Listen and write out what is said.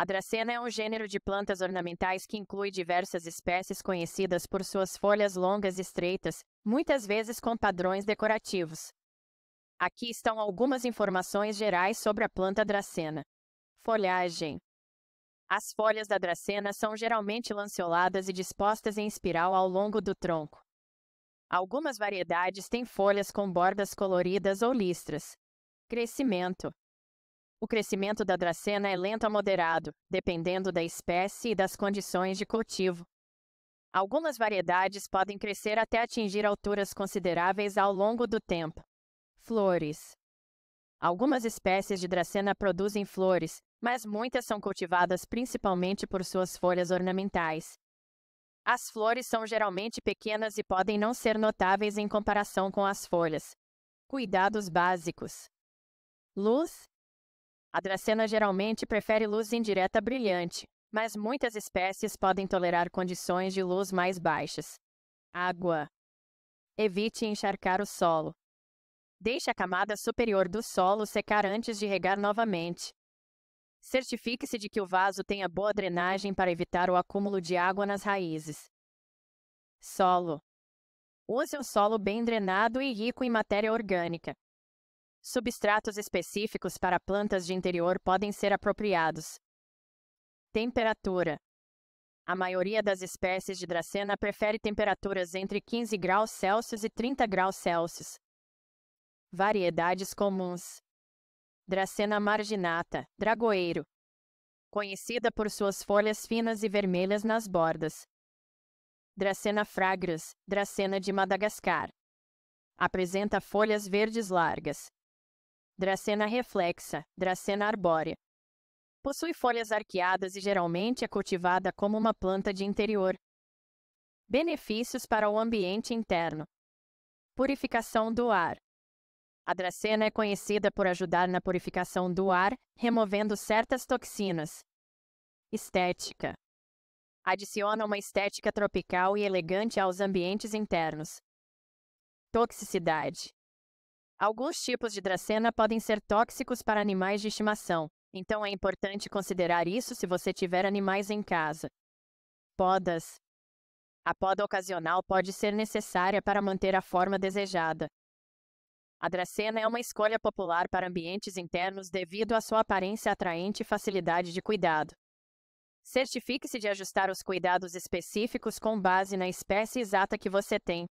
A Dracena é um gênero de plantas ornamentais que inclui diversas espécies conhecidas por suas folhas longas e estreitas, muitas vezes com padrões decorativos. Aqui estão algumas informações gerais sobre a planta Dracena. Folhagem: As folhas da Dracena são geralmente lanceoladas e dispostas em espiral ao longo do tronco. Algumas variedades têm folhas com bordas coloridas ou listras. Crescimento: o crescimento da dracena é lento a moderado, dependendo da espécie e das condições de cultivo. Algumas variedades podem crescer até atingir alturas consideráveis ao longo do tempo. Flores. Algumas espécies de dracena produzem flores, mas muitas são cultivadas principalmente por suas folhas ornamentais. As flores são geralmente pequenas e podem não ser notáveis em comparação com as folhas. Cuidados básicos: luz, a dracena geralmente prefere luz indireta brilhante, mas muitas espécies podem tolerar condições de luz mais baixas. Água. Evite encharcar o solo. Deixe a camada superior do solo secar antes de regar novamente. Certifique-se de que o vaso tenha boa drenagem para evitar o acúmulo de água nas raízes. Solo. Use um solo bem drenado e rico em matéria orgânica. Substratos específicos para plantas de interior podem ser apropriados. Temperatura: A maioria das espécies de Dracena prefere temperaturas entre 15 graus Celsius e 30 graus Celsius. Variedades comuns: Dracena marginata, dragoeiro, conhecida por suas folhas finas e vermelhas nas bordas. Dracena fragris, Dracena de Madagascar. Apresenta folhas verdes largas, Dracena reflexa, Dracena arbórea. Possui folhas arqueadas e geralmente é cultivada como uma planta de interior. Benefícios para o ambiente interno: Purificação do ar. A dracena é conhecida por ajudar na purificação do ar, removendo certas toxinas. Estética: Adiciona uma estética tropical e elegante aos ambientes internos. Toxicidade: Alguns tipos de dracena podem ser tóxicos para animais de estimação, então é importante considerar isso se você tiver animais em casa. Podas. A poda ocasional pode ser necessária para manter a forma desejada. A dracena é uma escolha popular para ambientes internos devido à sua aparência atraente e facilidade de cuidado. Certifique-se de ajustar os cuidados específicos com base na espécie exata que você tem,